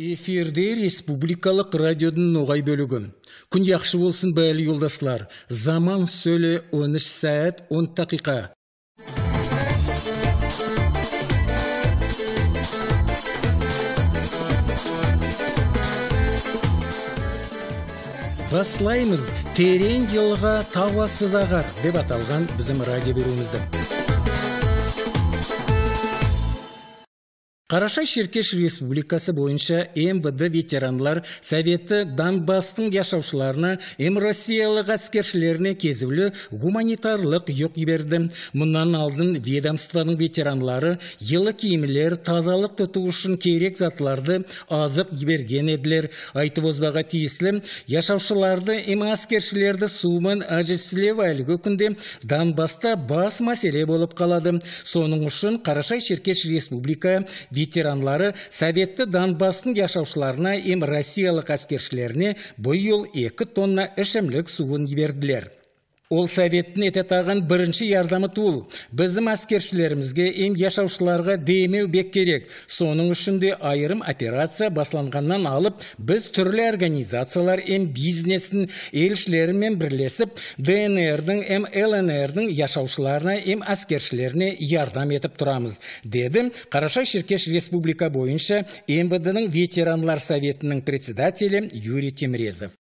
эфирде республикалық радиодың ноғай бөлігі күн яқшы болсын бәлі жолдастар заман сөлі 13 сәт 10 дақиқа баслаймыз терең жылға тауасыз ағар деп аталған біздің радио беруімізді Қарашай Шеркеш Республикасы бойынша МВД ветеранлар Советі Донбасстың яшаушыларына М. Россиялық әскершілеріне кезілі гуманитарлық үйік еберді. Мұнан алдын ведомствоның ветеранлары елі кеймілер, тазалық тұту үшін керек затларды азық жіберген еділер. Айтып озбаға тиесілі яшаушыларды М. әскершілерді суымын әжесілеу әлгі күнде донбаста бас мәселе болып қалады. Соның үшін Қарашай Шеркеш Республика ветеранлары советті Данбасын яшаушыларына ем россиялық әскершілеріне бұл екі тонна ішімлік суын берділер ол советтің ете бірінші ярдамы туыл. біздің әскершілерімізге ем яшаушыларға демеу бек керек соның үшінде айырым операция басланғаннан алып біз түрлі организациялар ем бизнестің елшілерімен бірлесіп ДНР-дің, ем дің яшаушыларына ем әскершілеріне ярдам етіп тұрамыз деді Қарашай шеркеш республика бойынша мвд ның ветеранлар советінің председателі юрий темрезов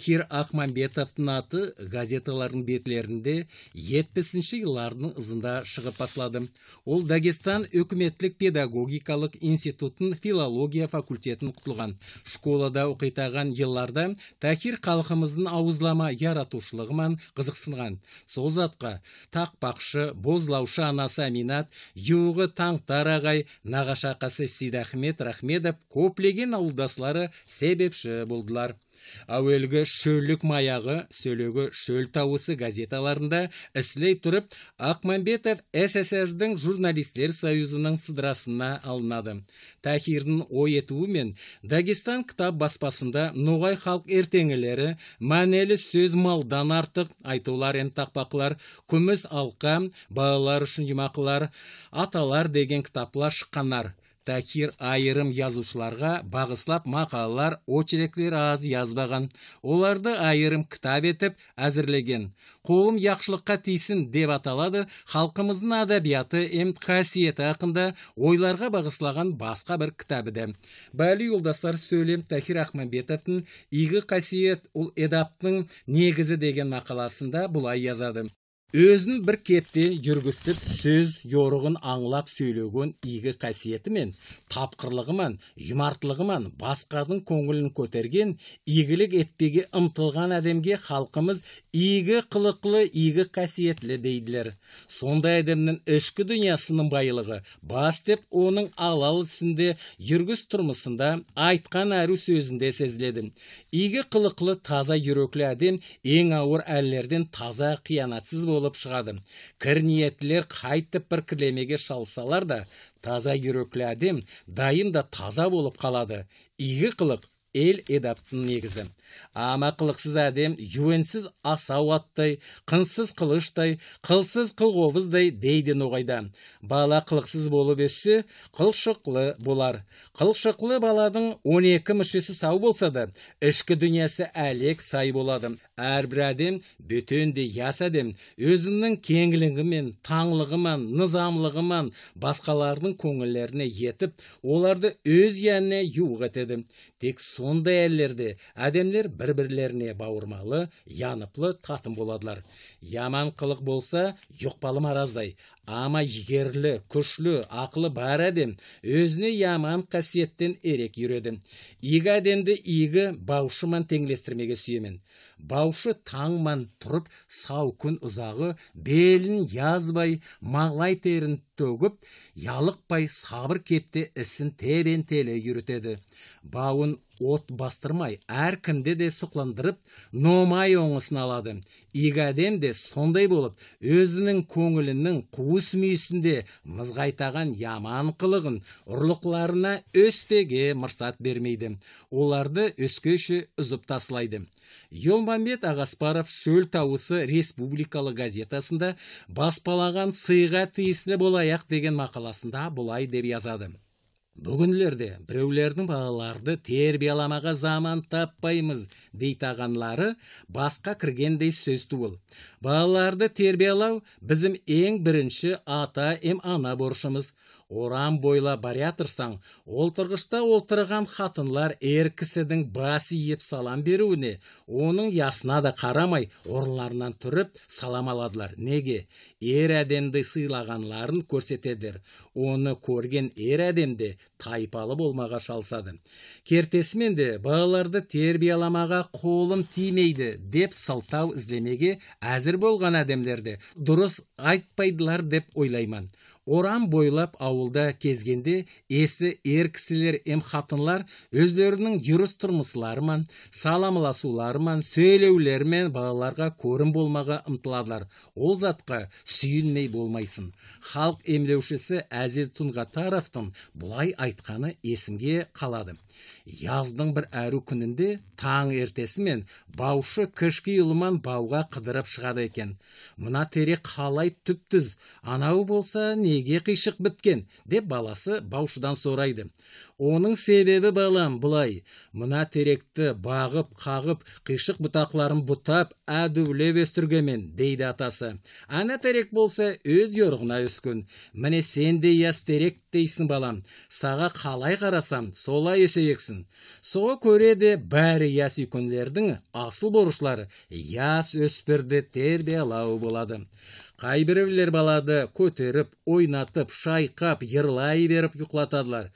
бакир акмамбетовдун аты газеталардын бетлеринде ші жылдардын ызында шығып басылады ол дагестан өкмөтлүк педагогикалық институтунун филология факультетін құтылған. школада окуй таган Тахир халқымыздың ауызлама яратушылығыман қызықсынған. сол затка тақпақшы бозлаушы анасы аминат юғы таңтар ағай, нағашақасы Сидахмет сейдахмет рахмедов көплеген ауылдаслары себепші болдылар әуелгі шөлік маяғы сөлегі шөл тауысы газеталарында іслей тұрып ақмамбетов әсәсәрдің журналистер союзының сыдрасына алынады тахирдің ой етуімен дагестан кітап баспасында ноғай халық ертеңілері мәнелі сөз малдан артық айтулар енді тақпақлар күміс алқа балалар үшін жұмақылар аталар деген кітаплар шыққанар такир айырым язушыларға бағыслап мақалалар очеректер аз язбаған оларды айырым кітап етіп әзірлеген қолым яқшылыққа тисін деп аталады халқымыздың адабияты эмт қасиеті ақында ойларға бағыслаған басқа бір кітабы да бәли юлдастар сөйлем тахир ахмадбетовтың игі қасиет ол эдаптың негізі деген мақаласында бұлай жазады өзін бір кепте жүргістіп сөз жорығын аңлап сөйлеген игі қасиетімен тапқырлығымен жұмартлығымен басқадың көңілін көтерген игілік етпеге ұмтылған әдемге халқымыз игі қылықлы игі қасиетлі дейділер сондай әдемнің ішкі дүниясының байлығы бас деп оның алал ісінде жүргіс тұрмысында айтқан әру сөзінде сезіледі игі қылықлы таза жүректі әдем ең ауыр әллерден таза қиянатсыз бол болып шығады кір қайтып бір кілемеге шалсалар да таза жүректі адам дайым да таза болып қалады игі қылық ел эдаптың негізі қылықсыз әдем юенсіз асауаттай қынсыз қылыштай қылсыз қылғобыздай дейді ноғайда бала қылықсыз болып өссе қылшықлы болар қылшықлы баланың 12 мүшесі сау болса да ішкі дүниесі әлек сай болады әрбір әдем бөтенде яс әдем өзінің кеңлігімен таңлығымен нызамлығымен басқалардың көңілдеріне етіп оларды өз яніне юық етеді тек сондай әллерде әдемлер бір бірлеріне бауырмалы яныплы татым боладылар яман қылық болса жұқпалы мараздай ама жігерлі күшлі ақылы бар әдем өзіне яман қасиеттен ерек үйреді игі әдемді игі баушыман теңлестірмеге сүйемен баушы таңман тұрып сау күн ұзағы белін язбай маңлай терін төгіп ялықпай сабыр кепте ісін тебентелі үйретеді бауын от бастырмай әр кінде де сұқландырып номай оңысын алады игі де сондай болып өзінің көңілінің қуыс мүйісінде мызғайтаған яман қылығын ұрлықларына өспеге мұрсат бермейді оларды өскөші үзіп тасылайды. Елмамбет Ағаспаров шөл тауысы республикалы газетасында баспалаған сыйға тиісіне болаяқ деген мақаласында былай деп жазады бүгінлерде біреулердің балаларды тербияламаға заман таппаймыз дейтағанлары басқа кіргендей сөз туыл балаларды тербиялау біздің ең бірінші ата ем ана борышымыз орам бойла барятырсаң олтырғышта отырған қатынлар әр кісідің басы еп салам беруіне оның ясына да қарамай орынларынан тұрып салам аладылар неге ер әдемді сыйлағанларын көрсетедір оны көрген ер әдемде тайпалы болмаға шалсады кертесімен де балаларды тербияламаға қолым тимейді деп салтау іздемеге әзір болған әдемдерді дұрыс айтпайдылар деп ойлаймын орам бойлап ауылда кезгенде есті ер кісілер хатынлар қатынлар өздерінің жүріс тұрмысыларымен саламласуларыман сөйлеулерімен балаларға көрім болмаға ұмтыладылар ол затқа сүйінмей болмайсың халық емлеушісі әзел тұнғатаровтың бұлай айтқаны есімге қалады яздың бір әру күнінде таң ертесімен баушы кішкі ұлыман бауға қыдырып шығады екен мына тере қалай түп түз анау болса неге қишық біткен деп баласы баушыдан сұрайды оның себебі балам былай мына теректі бағып қағып қишық бұтақларын бұтап әдулеп өстіргенмен дейді атасы ана терек болса өз йорығына өскен міне сен де яс терек дейсің балам саға қалай қарасам солай өсейексің соға көре де бәрі яс үйкенлердің асыл борышлары яс өспірді тербиялау болады Қайбіреулер балады көтеріп, ойнатып, шайқап, ерлай беріп ұйқылатадылар.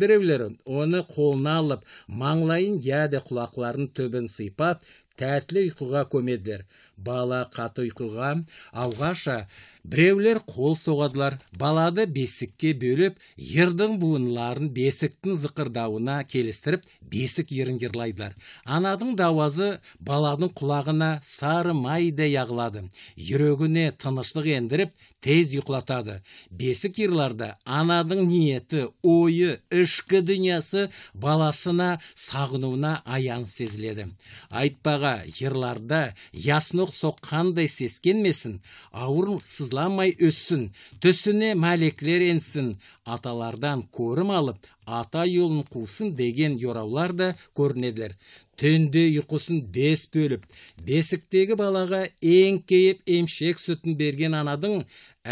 біреулер оны қолына алып, маңлайын яде құлақларын төбін сыйпап, тәтлі ұйқыға көмеділер. Бала қаты ұйқыға, ауғаша, біреулер қол соғадылар балады бесікке бөлеп ердің буынларын бесіктің зықырдауына келістіріп бесік ерін ерлайдылар анадың дауазы баладың құлағына сары майдай ағылады жүрегіне тыныштық ендіріп тез ұйқылатады бесік ирларда анадың ниеті ойы ішкі дүниесі баласына сағынуына аян сезіледі айтпаға ерларда ясноқ соққандай сескенмесін ауыр жазыламай өссін түсіне мәлеклер енсін аталардан көрім алып ата жолын қусын деген жораулар да көрінеділер түнде ұйқысын бес бөліп бесіктегі балаға еңкейіп емшек сүтін берген анадың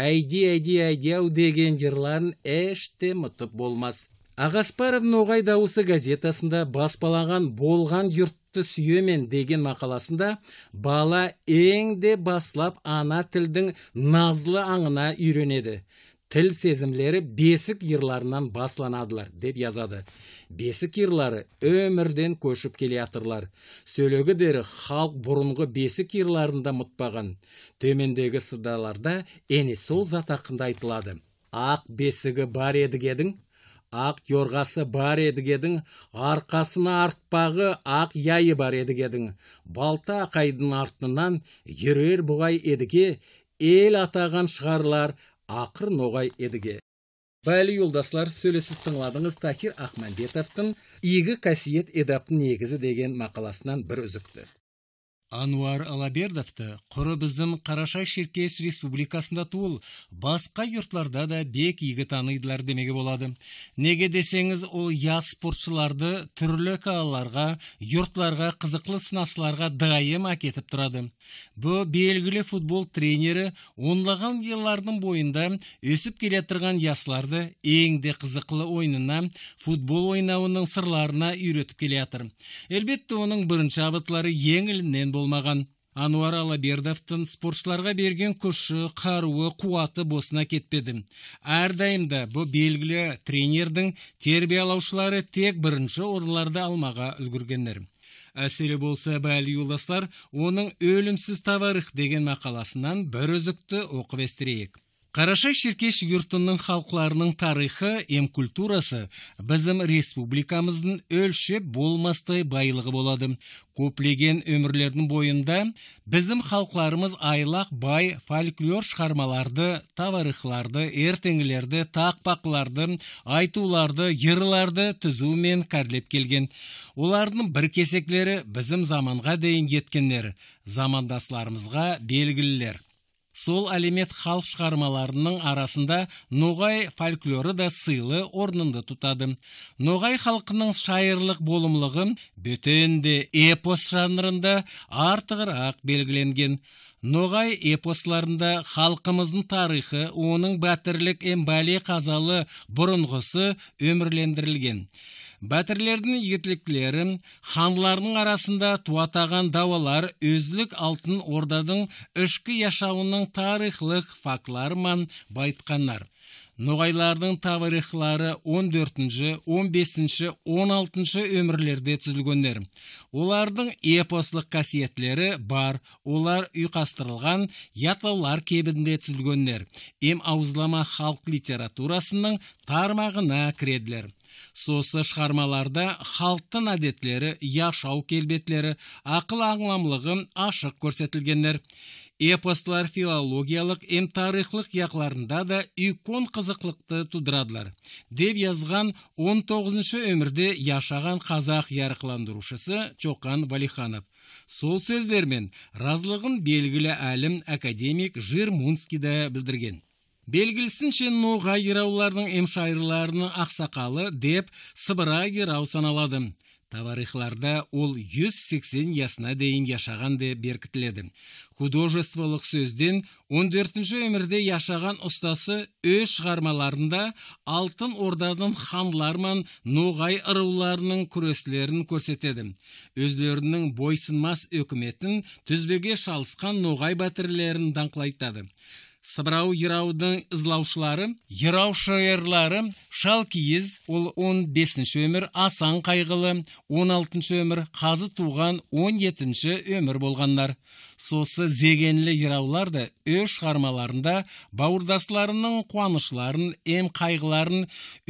әйди әйди әйди ау деген жырларын әште ұмытып болмас ағаспаров ноғай дауысы газетасында баспалаған болған жұрт ұлтты деген мақаласында бала ең де баслап ана тілдің назлы аңына үйренеді тіл сезімлері бесік ирларынан басланадылар деп жазады бесік ирлары өмірден көшіп келе жатырлар. сөйлегідері халық бұрынғы бесік ирларын да мұтпаған төмендегі сыдаларда ене сол зат айтылады ақ бесігі бар едігедің ақ жорғасы бар едігедің арқасына артпағы ақ яйы бар едігедің балта қайдың артынан ерер бұғай едіге ел атаған шығарлар ақыр ноғай едіге бәлі юлдастар сөйлесіз тыңладыңыз Тахир ахмандетовтың игі қасиет эдаптың негізі деген мақаласынан бір үзікті ануар алабердовты құры біздің Қарашай шеркеш республикасында туыл басқа үртларда да бек игі таныйдылар демеге болады неге десеңіз ол жас спортшыларды түрлі қалаларға үртларға, қызықлы сынасыларға дайым әкетіп тұрады бұл белгілі футбол тренері онлаған еллардың бойында өсіп келеттірген ясыларды ясларды ең қызықлы ойынына футбол ойнауының сырларына үйретіп келеттір. әлбетте оның бірінші абытлары ең болмаған ануар алабердовтың спортшыларға берген күші қаруы қуаты босына кетпеді әрдайымда бұл белгілі тренердің тербиялаушылары тек бірінші орынларды алмаға үлгіргендер әсері болса бәлиуластар оның өлімсіз таварық деген мақаласынан бір үзікті оқып естірейік Қараша шеркеш юртының халқыларының тарихы ем культурасы бізім республикамыздың өлшеп болмастай байлығы болады. Көплеген өмірлердің бойында бізім халқларымыз айлақ бай фольклор шығармаларды, таварихларды, ертеңілерді, тақпақларды, айтуларды, ерларды мен кәрлеп келген. Олардың бір кесеклері бізім заманға дейін жеткендер, замандасларымызға белгілілер сол әлемет халық шығармаларының арасында ноғай фольклоры да сыйлы орнынды тұтады ноғай халқының шайырлық болымлығы бөтен де эпос жанрында артығырақ белгіленген Ноғай эпосларында халқымыздың тарихы, оның бәтірлік эмбале қазалы бұрынғысы өмірлендірілген. бәтірлердің етіліктілерін ханлардың арасында туатаған давалар өзілік алтын ордадың үшкі яшауының тарихлық факларман байтқандар ноғайлардың тарихлары 14-ші, 15-ші, 16-ші өмірлерде түзілгендер. Олардың эпослық қасиетлері бар. Олар ұйқастырылған ятлаулар кебінде түзілгендер. Ем ауызлама халық литературасының тармағына кіреділер. Сосы шығармаларда халықтың әдетлері, яшау келбетлері, ақыл аңламлығы ашық көрсетілгендер эпослар филологиялық, эм яқларында да үйкон қызықлықты тудырадылар деп язған 19 өмірде яшаған қазақ ярықландырушысы чоқан валиханов сол сөздермен разлығын белгілі әлім академик жирмунский да білдірген. белгілісінше ноғай ерауларының эм ақсақалы деп сыбыра ерау саналады Таварихларда ол 180 ясына дейін яшаған де беркітіледі. Художестволық сөзден 14-ші өмірде яшаған ұстасы өз шығармаларында Алтын Орданың ханларман Ноғай ыруларының күреслерін көрсетеді. Өзлерінің бойсынмас өкіметін түзбеге шалысқан Ноғай батырлерін даңқылайтады сыбрау жыраудың ызлаушылары ерлары, шал шалкиіз ол 15-ші өмір асан қайғылы 16-ші өмір қазы туған 17-ші өмір болғандар сосы зегенлі ирауларды да өз шығармаларында бауырдасларының ем ем қайғыларын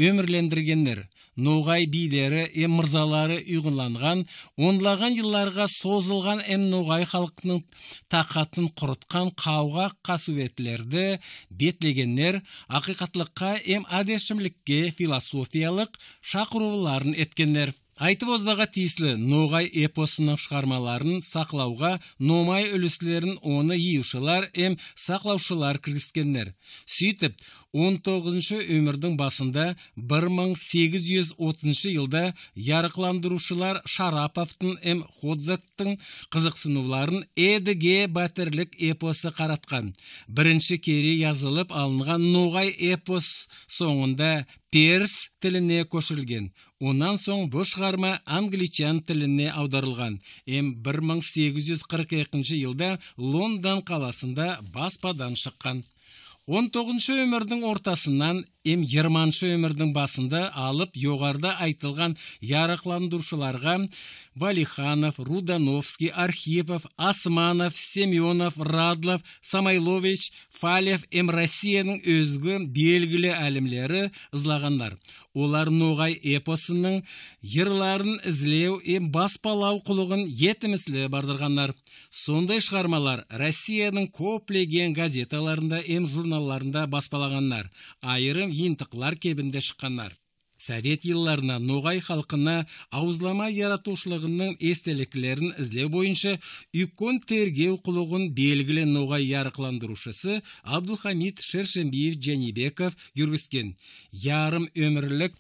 өмірлендіргендер Ноғай билері ем э, мырзалары үйғынланған онлаған жылларға созылған әм Ноғай халқының тақатын құрытқан қауға қасуетлерді бетлегеннер ақиқатлыққа әм адешімлікке философиялық шақыруларын еткеннер. Айтып озбаға тиісілі Ноғай эпосының шығармаларын сақлауға Номай үліслерін оны июшылар әм сақлаушылар кіргізгендер. Сөйтіп, 19 өмірдің басында 1830 жылда ярықландырушылар Шараповтың М. Ходзактың қызықсынуларын Эдіге батырлік эпосы қаратқан. Бірінші кере жазылып алынған Ноғай эпос соңында перс тіліне көшірілген онан соң бұл шығарма англичан тіліне аударылған м 1842 жылда лондон қаласында баспадан шыққан 19 өмірдің ортасынан ем жыйырманчы өмірдің басында алып жогоруда айтылған жарыкландыруучуларга валиханов рудановский архипов асманов семенов радлов самойлович фалев эм россияның өзгө белгілі әлімлері ызлагандар олар ноғай эпосының жырларын ізлеу ем баспалау құлығын жетимисле бардырғандар сондай шығармалар россиянын көплеген газеталарында эми журналларында баспалагандар айрым йынтыклар кебінде шыққандар совет йылларына ноғай халқына ауызлама яратушылығының естеліклерін іздеу бойынша үкон тергеу құлығын белгілі ноғай ярықландырушысы абдулхамид шершембиев жәнибеков жүргізген ярым өмірлік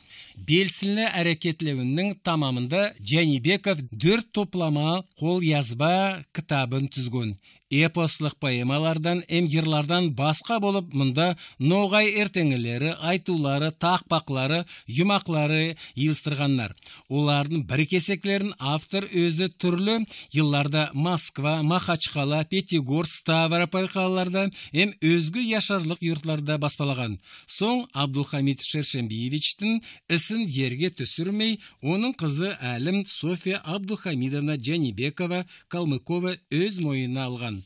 белсіні әрекетлеуінің тамамында Жәнибеков дүрт топлама қол язба кітабын түзгөн. Эпослық поэмалардан, эмгирлардан басқа болып, мұнда ноғай ертеңілері, айтулары, тақпақлары, юмақлары елстірғаннар. Олардың бір кесеклерін автор өзі түрлі елларда Москва, Махачқала, Пятигор, Ставрополь қалаларда, эм өзгі яшарлық юртларда баспалаған. Соң Абдулхамид шершенбиевичтің ісін ерге түсірмей оның қызы әлім софия абдухамидовна жәнибекова калмыкова өз мойнына алған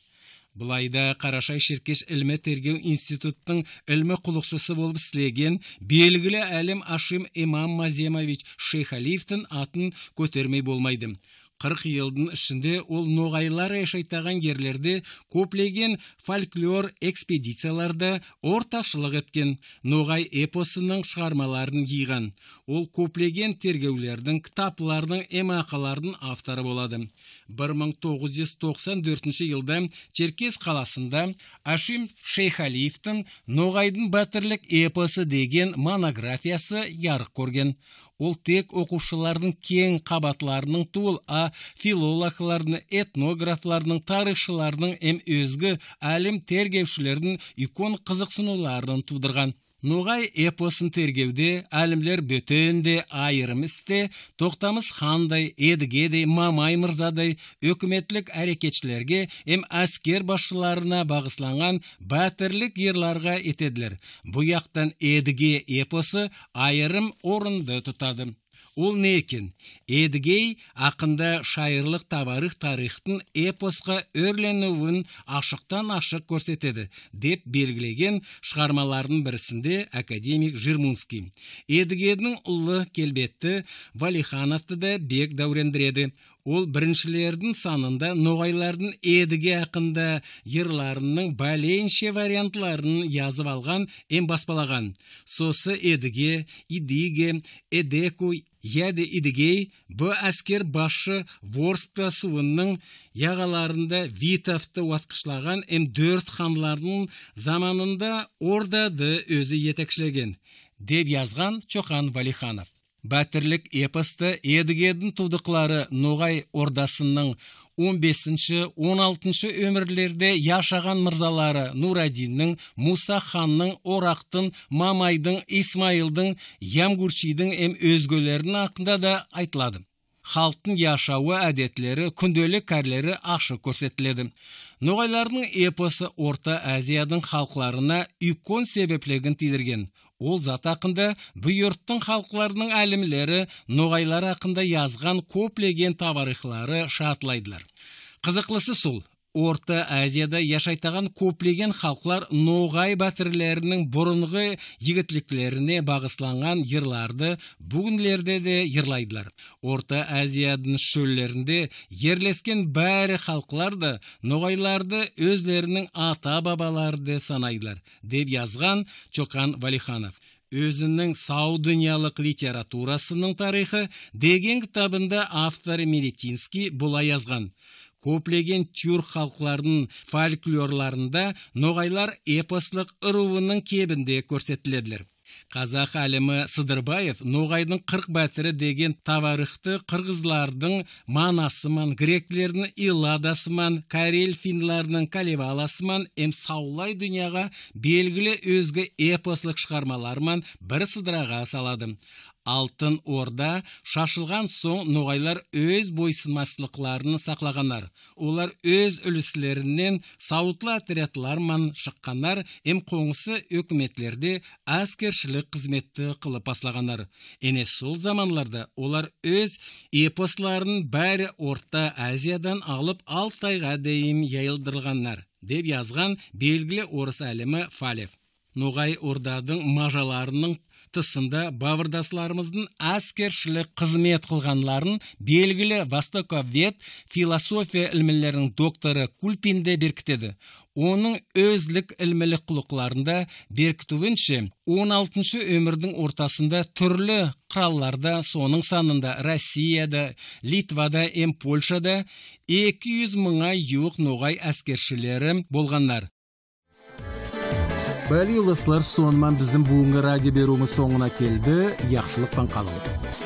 Бұлайда Қарашай Шеркеш ілмі тергеу институттың ілмі құлықшысы болып істеген белгілі әлім Ашим Имам Маземович Шейхалиевтің атын көтермей болмайды. 40 елдің ішінде ол ноғайлар шайтаған ерлерді көплеген фольклор экспедицияларда орташылық еткен ноғай эпосының шығармаларын жиған ол көплеген тергеулердің кітаплардың эмақалардың авторы болады 1994 жылда черкес қаласында ашим шейхалиевтің ноғайдың батырлық эпосы деген монографиясы ярық көрген Ол тек оқушылардың кең қабатларының туыл, а филологлардың, этнографлардың, тарихшылардың, әм өзгі әлем тергеушілердің икон қызықсынуларын тудырған. Ноғай эпосын тергеуде әлімлер бөтенде айырым істе, Тоқтамыс хандай, Едігедей, Мамай мырзадай өкіметлік әрекетшілерге ем әскер башыларына бағысланған бәтірлік ерларға етеділер. Бұяқтан Едіге эпосы айырым орынды тұтады. Ол не екен, «Эдігей ақында шайырлық табарық тарихтың эпосқа өрленуін ашықтан ашық көрсетеді деп белгілеген шығармаларының бірісінде академик Жирмунский. едігейдің ұлы келбетті Валихановты да бек дәурендіреді. Ол біріншілердің санында ноғайлардың едіге ақында ерларының бәленше вариантларын язып алған ем баспалаған. Сосы едіге, идиге, едеку, яде идігей бұ әскер басшы ворскта суының яғаларында Витовты уатқышлаған ен дөрт ханлардың заманында ордады өзі етекшілеген деп язған Чохан Валиханов бәтірлік эпосты едігедің тудықлары ноғай ордасының 15-16 өмірлерде яшаған мұрзалары Нурадиннің, Муса ханның, Орақтың, Мамайдың, Исмайылдың, Ямгурчидің әм өзгелерінің ақында да айтылады халықтың яшауы әдетлері күнделік кәрлері ақшы көрсетіледі ноғайлардың эпосы орта Азиядың халқларына икон себеплегін тидірген Ол зат ақында бұйырттың халқларының әлімлері, ноғайлар ақында язған көплеген табарихлары шатлайдылар. Қызықлысы сол, орта азияда яшайтаған көплеген халқлар ноғай батырлерінің бұрынғы егітліктеріне бағысланған ерларды бүгінлерде де йырлайдылар орта азиядың шөллерінде ерлескен бәрі халқылар да ноғайларды өздерінің ата бабалары деп санайдылар деп жазған чокан валиханов өзінің сау дүниялық литературасының тарихы деген кітабында автор меретинский бұлай жазған көплеген тюр халқтарының фольклорларында ноғайлар эпослық ұруының кебінде көрсетіледілер қазақ әлімі сыдырбаев ноғайдың қырық бәтірі деген таварыхты қырғызлардың манасыман греклердің илладасыман карел финларының калеваласыман эм саулай дүнияға белгілі өзгі эпослық шығармаларман бір сыдыраға салады алтын орда шашылған соң ноғайлар өз бойсынмасылықларын сақлағанар олар өз үлісілерінен сауытлы отрядларман шыққанар эм қоңысы өкіметлерде әскершілік қызметті қылып бастағанар ене сол заманларда олар өз эпосларын бәрі орта азиядан алып алтайға дейін яйылдырылғаннар деп язған белгілі орыс әлімі фалев ноғай ордадың мажаларының тысында бавырдасларымыздың әскершілік қызмет қылғанларын белгілі востоковед философия ілмілерінің докторы кульпинде беркітеді оның өзлік ілмілік құлықларында беркітуінше 16 өмірдің ортасында түрлі қыралларда соның санында россияда литвада ем польшада 200 мыңға жуық ноғай әскершілері болғандар бәли достар сонымен біздің бүгінгі радио беруіміз соңына келді жақсылықпен қалыңыз